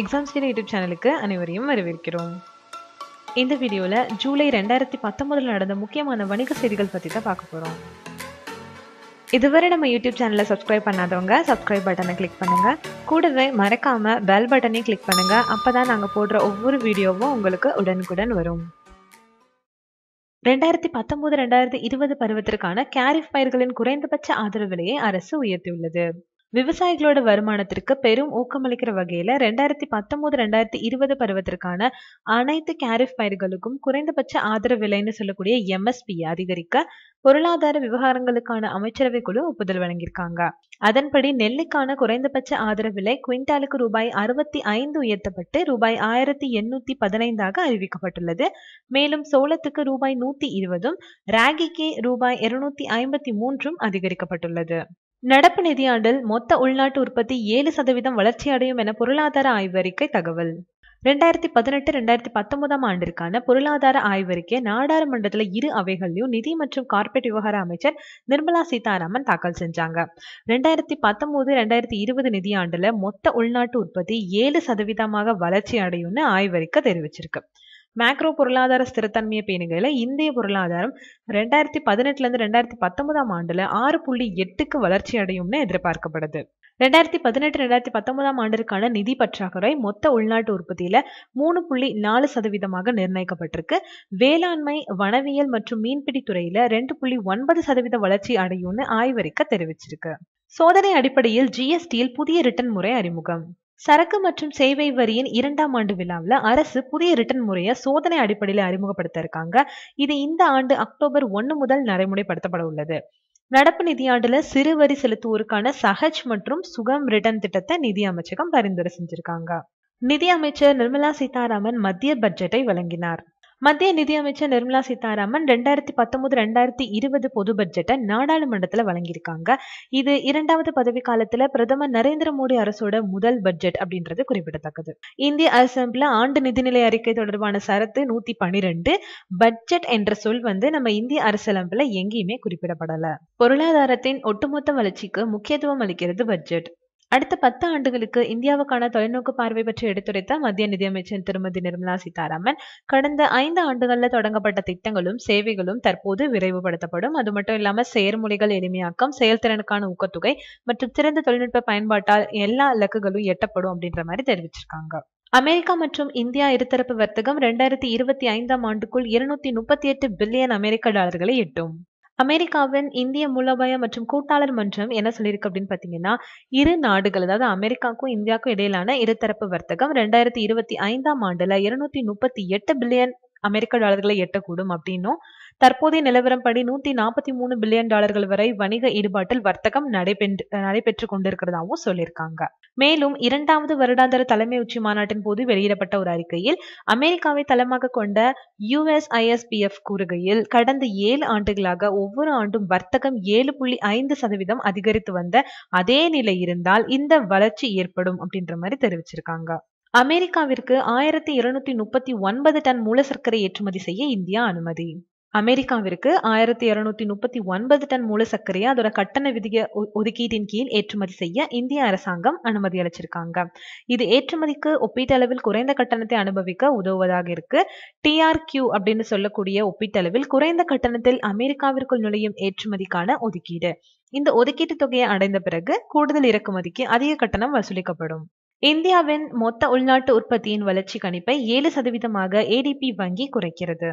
exam video YouTube சேனலுக்கு அனைவரையும் வரவேற்கிறோம் இந்த வீடியோவில் ஜூலை ரெண்டாயிரத்தி பத்தொன்பதில் நடந்த முக்கியமான வணிக செய்திகள் பற்றி தான் பார்க்க போகிறோம் இதுவரை நம்ம யூடியூப் சேனலை சப்ஸ்கிரைப் பண்ணாதவங்க சப்ஸ்கிரைப் பட்டனை கிளிக் பண்ணுங்கள் கூடவே மறக்காமல் பெல் பட்டனையும் கிளிக் பண்ணுங்கள் அப்போ தான் நாங்கள் போடுற ஒவ்வொரு வீடியோவும் உங்களுக்கு உடனுக்குடன் வரும் ரெண்டாயிரத்தி பத்தொன்பது ரெண்டாயிரத்தி இருபது பருவத்திற்கான காரிஃப் பயிர்களின் குறைந்தபட்ச ஆதரவு விலையை அரசு உயர்த்தியுள்ளது விவசாயிகளோட வருமானத்திற்கு பெரும் ஊக்கமளிக்கிற வகையில ரெண்டாயிரத்தி பத்தொன்பது ரெண்டாயிரத்தி இருபது பருவத்திற்கான அனைத்து கேரிஃப் பயிர்களுக்கும் குறைந்தபட்ச ஆதரவு விலைன்னு சொல்லக்கூடிய எம்எஸ்பி அதிகரிக்க பொருளாதார விவகாரங்களுக்கான அமைச்சரவை குழு ஒப்புதல் வழங்கியிருக்காங்க அதன்படி நெல்லுக்கான குறைந்தபட்ச ஆதரவு விலை குவிண்டாலுக்கு ரூபாய் அறுபத்தி ஐந்து உயர்த்தப்பட்டு ரூபாய் ஆயிரத்தி எண்ணூத்தி பதினைந்தாக அறிவிக்கப்பட்டுள்ளது மேலும் சோளத்துக்கு ரூபாய் நூத்தி இருபதும் ராகிக்கு ரூபாய் இருநூத்தி ஐம்பத்தி மூன்றும் அதிகரிக்கப்பட்டுள்ளது நடப்பு நிதியாண்டில் மொத்த உள்நாட்டு உற்பத்தி ஏழு சதவீதம் வளர்ச்சியடையும் என பொருளாதார ஆய்வறிக்கை தகவல் ரெண்டாயிரத்தி பதினெட்டு ரெண்டாயிரத்தி பத்தொன்பதாம் ஆண்டிற்கான பொருளாதார ஆய்வறிக்கை நாடாளுமன்றத்தில் இரு அவைகளையும் நிதி மற்றும் கார்ப்பரேட் விவகார அமைச்சர் நிர்மலா சீதாராமன் தாக்கல் செஞ்சாங்க ரெண்டாயிரத்தி பத்தொன்பது ரெண்டாயிரத்தி இருபது நிதியாண்டுல மொத்த உள்நாட்டு உற்பத்தி ஏழு சதவீதமாக வளர்ச்சி அடையும்னு ஆய்வறிக்கை தெரிவிச்சிருக்கு மேக்ரோ பொருளாதார ஸ்திரத்தன்மையை பேணுகையில் இந்திய பொருளாதாரம் ரெண்டாயிரத்தி பதினெட்டுலேருந்து ரெண்டாயிரத்தி பத்தொன்பதாம் ஆண்டில் ஆறு புள்ளி எட்டுக்கு வளர்ச்சி அடையும்னு எதிர்பார்க்கப்படுது ரெண்டாயிரத்தி பதினெட்டு ரெண்டாயிரத்தி பத்தொன்பதாம் ஆண்டிற்கான நிதி பற்றாக்குறை மொத்த உள்நாட்டு உற்பத்தியில் மூணு புள்ளி நாலு சதவீதமாக நிர்ணயிக்கப்பட்டிருக்கு வேளாண்மை வனவியல் மற்றும் மீன்பிடி துறையில் ரெண்டு புள்ளி ஒன்பது சதவீத வளர்ச்சி அடையும்னு ஆய்வறிக்கை தெரிவிச்சிருக்கு சோதனை அடிப்படையில் ஜிஎஸ்டியில் புதிய ரிட்டர்ன் முறை அறிமுகம் சரக்கு மற்றும் சேவை வரியின் இரண்டாம் ஆண்டு விழாவில் அரசு புதிய ரிட்டர்ன் முறையை சோதனை அடிப்படையில் அறிமுகப்படுத்த இருக்காங்க இது இந்த ஆண்டு அக்டோபர் ஒன்று முதல் நடைமுறைப்படுத்தப்பட உள்ளது நடப்பு நிதியாண்டுல சிறு வரி செலுத்துவோருக்கான சஹஜ் மற்றும் சுகம் ரிட்டர்ன் திட்டத்தை நிதி அமைச்சகம் பரிந்துரை செஞ்சிருக்காங்க நிதி அமைச்சர் நிர்மலா சீதாராமன் மத்திய பட்ஜெட்டை வழங்கினார் மத்திய நிதியமைச்சர் நிர்மலா சீதாராமன் ரெண்டாயிரத்தி பத்தொன்பது ரெண்டாயிரத்தி இருபது பொது பட்ஜெட்டை நாடாளுமன்றத்தில் வழங்கியிருக்காங்க இது இரண்டாவது பதவி காலத்துல பிரதமர் நரேந்திர மோடி அரசோட முதல் பட்ஜெட் அப்படின்றது குறிப்பிடத்தக்கது இந்திய அரசமைப்புல ஆண்டு நிதிநிலை அறிக்கை தொடர்பான சரத்து நூத்தி பனிரெண்டு பட்ஜெட் என்ற சொல் வந்து நம்ம இந்திய அரசியலமைப்புல எங்கேயுமே குறிப்பிடப்படல பொருளாதாரத்தின் ஒட்டுமொத்த வளர்ச்சிக்கு முக்கியத்துவம் அளிக்கிறது பட்ஜெட் அடுத்த பத்து ஆண்டுகளுக்கு இந்தியாவுக்கான தொலைநோக்கு பார்வை பற்றி எடுத்துரைத்த மத்திய நிதியமைச்சர் திருமதி நிர்மலா சீதாராமன் கடந்த ஐந்து ஆண்டுகளில் தொடங்கப்பட்ட திட்டங்களும் சேவைகளும் தற்போது விரைவுபடுத்தப்படும் அது மட்டும் இல்லாமல் செயற்மொழிகள் எளிமையாக்கம் செயல்திறனுக்கான ஊக்கத்தொகை மற்றும் சிறந்த தொழில்நுட்ப பயன்பாட்டால் எல்லா இலக்குகளும் எட்டப்படும் அப்படின்ற மாதிரி தெரிவிச்சிருக்காங்க அமெரிக்கா மற்றும் இந்தியா இருதரப்பு வர்த்தகம் ரெண்டாயிரத்தி இருபத்தி ஐந்தாம் ஆண்டுக்குள் இருநூத்தி முப்பத்தி எட்டு பில்லியன் அமெரிக்க டாலர்களை எட்டும் அமெரிக்காவின் இந்திய மூலோபாயம் மற்றும் கூட்டாளர் மன்றம் என்ன சொல்லியிருக்கு அப்படின்னு பார்த்தீங்கன்னா இரு நாடுகள் அதாவது அமெரிக்காவுக்கும் இந்தியாவுக்கும் இடையிலான இருதரப்பு வர்த்தகம் ரெண்டாயிரத்தி இருபத்தி ஐந்தாம் ஆண்டுல இருநூத்தி முப்பத்தி எட்டு பில்லியன் அமெரிக்க டாலர்களை எட்டக்கூடும் அப்படின்னும் தற்போதைய நிலவரப்படி நூத்தி நாற்பத்தி மூணு பில்லியன் டாலர்கள் வரை வணிக ஈடுபாட்டில் வர்த்தகம் நடைபெற்று நடைபெற்று கொண்டிருக்கிறதாவும் சொல்லியிருக்காங்க மேலும் இரண்டாவது வருடாந்திர தலைமை உச்சி மாநாட்டின் போது வெளியிடப்பட்ட ஒரு அறிக்கையில் அமெரிக்காவை தளமாக கொண்ட யுஎஸ்ஐஎஸ்பிஎஃப் கூறுகையில் கடந்த ஏழு ஆண்டுகளாக ஒவ்வொரு ஆண்டும் வர்த்தகம் ஏழு புள்ளி ஐந்து சதவீதம் அதிகரித்து வந்த அதே நிலை இருந்தால் இந்த வளர்ச்சி ஏற்படும் அப்படின்ற மாதிரி தெரிவிச்சிருக்காங்க அமெரிக்காவிற்கு ஆயிரத்தி இருநூத்தி முப்பத்தி ஒன்பது டன் மூலசர்க்கரை ஏற்றுமதி செய்ய இந்தியா அனுமதி அமெரிக்காவிற்கு ஆயிரத்தி இருநூத்தி முப்பத்தி ஒன்பது டன் மூல சர்க்கரையை அதோட கட்டண விதிய ஒதுக்கீட்டின் கீழ் ஏற்றுமதி செய்ய இந்திய அரசாங்கம் அனுமதி அளிச்சிருக்காங்க இது ஏற்றுமதிக்கு ஒப்பீட்டளவில் குறைந்த கட்டணத்தை அனுபவிக்க உதவுவதாக இருக்கு டிஆர்கியூ அப்படின்னு சொல்லக்கூடிய ஒப்பீட்டளவில் குறைந்த கட்டணத்தில் அமெரிக்காவிற்குள் நுழையும் ஏற்றுமதிக்கான ஒதுக்கீடு இந்த ஒதுக்கீட்டு தொகையை அடைந்த பிறகு கூடுதல் இறக்குமதிக்கு அதிக கட்டணம் வசூலிக்கப்படும் இந்தியாவின் மொத்த உள்நாட்டு உற்பத்தியின் வளர்ச்சி கணிப்பை ஏழு சதவீதமாக ஏடிபி வங்கி குறைக்கிறது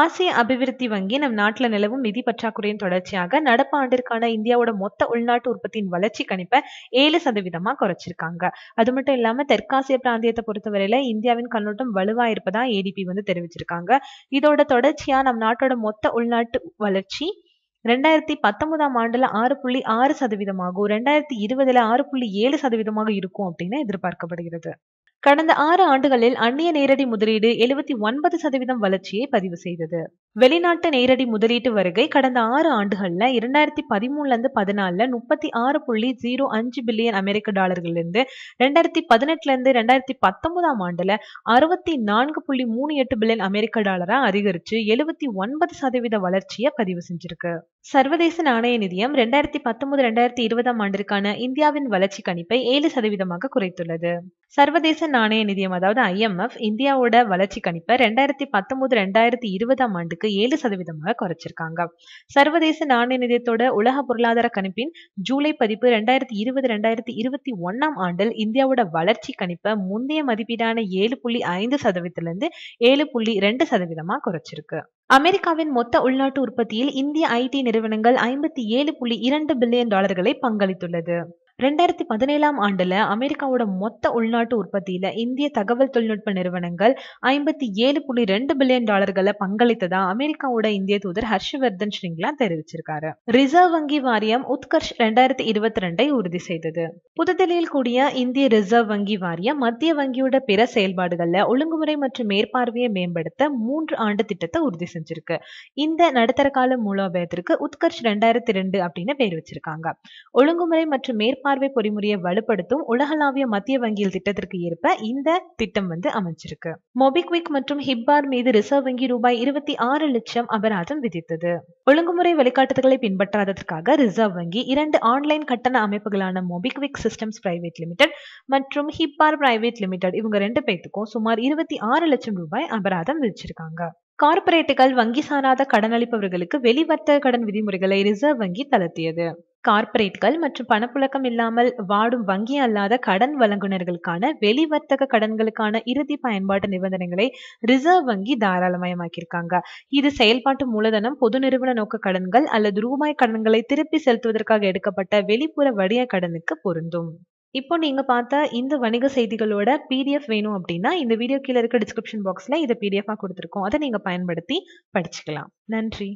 ஆசிய அபிவிருத்தி வங்கி நம் நாட்டில் நிலவும் நிதி பற்றாக்குறையின் தொடர்ச்சியாக நடப்பு ஆண்டிற்கான இந்தியாவோட மொத்த உள்நாட்டு உற்பத்தியின் வளர்ச்சி கணிப்பை ஏழு சதவீதமா குறைச்சிருக்காங்க அது மட்டும் இல்லாம தெற்காசிய பிராந்தியத்தை பொறுத்தவரையில இந்தியாவின் கண்ணோட்டம் வலுவா இருப்பதா ஏடிபி வந்து தெரிவிச்சிருக்காங்க இதோட தொடர்ச்சியா நம் நாட்டோட மொத்த உள்நாட்டு வளர்ச்சி ரெண்டாயிரத்தி பத்தொன்பதாம் ஆண்டுல ஆறு புள்ளி ஆறு சதவீதமாகவும் ரெண்டாயிரத்தி இருபதுல ஆறு புள்ளி ஏழு சதவீதமாக இருக்கும் அப்படின்னு எதிர்பார்க்கப்படுகிறது கடந்த ஆறு ஆண்டுகளில் அந்நிய நேரடி முதலீடு எழுபத்தி ஒன்பது சதவீதம் வளர்ச்சியை பதிவு செய்தது வெளிநாட்டு நேரடி முதலீட்டு வருகை கடந்த ஆறு ஆண்டுகளில் இரண்டாயிரத்தி பதிமூணுலேருந்து பதினாலில் முப்பத்தி ஆறு புள்ளி ஜீரோ அஞ்சு பில்லியன் அமெரிக்க டாலர்கள்லேருந்து ரெண்டாயிரத்தி பதினெட்டுலேருந்து ரெண்டாயிரத்தி பத்தொன்பதாம் ஆண்டில் அறுபத்தி நான்கு புள்ளி மூணு எட்டு பில்லியன் அமெரிக்க டாலராக அதிகரித்து எழுபத்தி ஒன்பது சதவீத வளர்ச்சியை பதிவு செஞ்சிருக்கு சர்வதேச நாணய நிதியம் ரெண்டாயிரத்தி பத்தொன்பது ரெண்டாயிரத்தி இருபதாம் ஆண்டிற்கான இந்தியாவின் வளர்ச்சி கணிப்பை ஏழு சதவீதமாக குறைத்துள்ளது சர்வதேச நாணய நிதியம் அதாவது ஐஎம்எஃப் இந்தியாவோட வளர்ச்சி கணிப்பை ரெண்டாயிரத்தி பத்தொன்பது ரெண்டாயிரத்தி இருபதாம் ஆண்டுக்கு அளவுக்கு ஏழு சதவீதமாக குறைச்சிருக்காங்க சர்வதேச நாணய நிதியத்தோட உலக பொருளாதார கணிப்பின் ஜூலை பதிப்பு ரெண்டாயிரத்தி இருபது ரெண்டாயிரத்தி இருபத்தி ஒன்னாம் ஆண்டில் இந்தியாவோட வளர்ச்சி கணிப்பை முந்தைய மதிப்பீடான ஏழு புள்ளி ஐந்து சதவீதத்திலிருந்து ஏழு புள்ளி ரெண்டு சதவீதமா குறைச்சிருக்கு அமெரிக்காவின் மொத்த உள்நாட்டு உற்பத்தியில் இந்திய ஐடி நிறுவனங்கள் ஐம்பத்தி ஏழு புள்ளி இரண்டு பில்லியன் டாலர்களை பங்களித்துள்ளது ரெண்டாயிரத்தி பதினேழாம் ஆண்டுல அமெரிக்காவோட மொத்த உள்நாட்டு உற்பத்தியில இந்திய தகவல் தொழில்நுட்ப நிறுவனங்கள் ஐம்பத்தி ஏழு புள்ளி ரெண்டு பில்லியன் டாலர்களை பங்களித்ததா அமெரிக்காவோட இந்திய தூதர் ஹர்ஷவர்தன் ஸ்ரீங்லா தெரிவிச்சிருக்காரு ரிசர்வ் வங்கி வாரியம் உத்கர்ஷ் ரெண்டாயிரத்தி இருபத்தி ரெண்டை உறுதி செய்தது புதுதில்லியில் கூடிய இந்திய ரிசர்வ் வங்கி வாரியம் மத்திய வங்கியோட பிற செயல்பாடுகள்ல ஒழுங்குமுறை மற்றும் மேற்பார்வையை மேம்படுத்த மூன்று ஆண்டு திட்டத்தை உறுதி செஞ்சிருக்கு இந்த நடுத்தர கால மூலோபாயத்திற்கு உத்கர்ஷ் ரெண்டாயிரத்தி ரெண்டு அப்படின்னு பேர் வச்சிருக்காங்க ஒழுங்குமுறை மற்றும் மேற்ப மேற்பார்வை பொறிமுறையை வலுப்படுத்தும் உலகளாவிய மத்திய வங்கியில் திட்டத்திற்கு ஏற்ப இந்த திட்டம் வந்து அமைச்சிருக்கு மொபிக்விக் மற்றும் ஹிப்பார் மீது ரிசர்வ் வங்கி ரூபாய் இருபத்தி ஆறு லட்சம் அபராதம் விதித்தது ஒழுங்குமுறை வழிகாட்டுதல்களை பின்பற்றாததற்காக ரிசர்வ் வங்கி இரண்டு ஆன்லைன் கட்டண அமைப்புகளான மொபிக்விக் சிஸ்டம்ஸ் பிரைவேட் லிமிடெட் மற்றும் ஹிப்பார் பிரைவேட் லிமிடெட் இவங்க ரெண்டு பேத்துக்கும் சுமார் இருபத்தி ஆறு லட்சம் ரூபாய் அபராதம் விதிச்சிருக்காங்க கார்ப்பரேட்டுகள் வங்கி சாராத கடனளிப்பவர்களுக்கு வெளிவர்த்தக கடன் விதிமுறைகளை ரிசர்வ் வங்கி தளர்த்தியது கார்ப்பரேட்கள் மற்றும் பணப்புழக்கம் இல்லாமல் வாடும் வங்கி அல்லாத கடன் வழங்குநர்களுக்கான வெளிவர்த்தக கடன்களுக்கான இறுதி பயன்பாட்டு நிபந்தனைகளை ரிசர்வ் வங்கி தாராளமயமாக்கியிருக்காங்க இது செயல்பாட்டு மூலதனம் பொது நிறுவன நோக்க கடன்கள் அல்லது ரூபாய் கடன்களை திருப்பி செலுத்துவதற்காக எடுக்கப்பட்ட வெளிப்புற வடிய கடனுக்கு பொருந்தும் இப்போ நீங்கள் பார்த்தா இந்த வணிக செய்திகளோட பிடிஎஃப் வேணும் அப்படின்னா இந்த வீடியோ கீழே இருக்க டிஸ்கிரிப்ஷன் பாக்ஸில் இதை பிடிஎஃபாக கொடுத்துருக்கோம் அதை நீங்கள் பயன்படுத்தி படிச்சுக்கலாம் நன்றி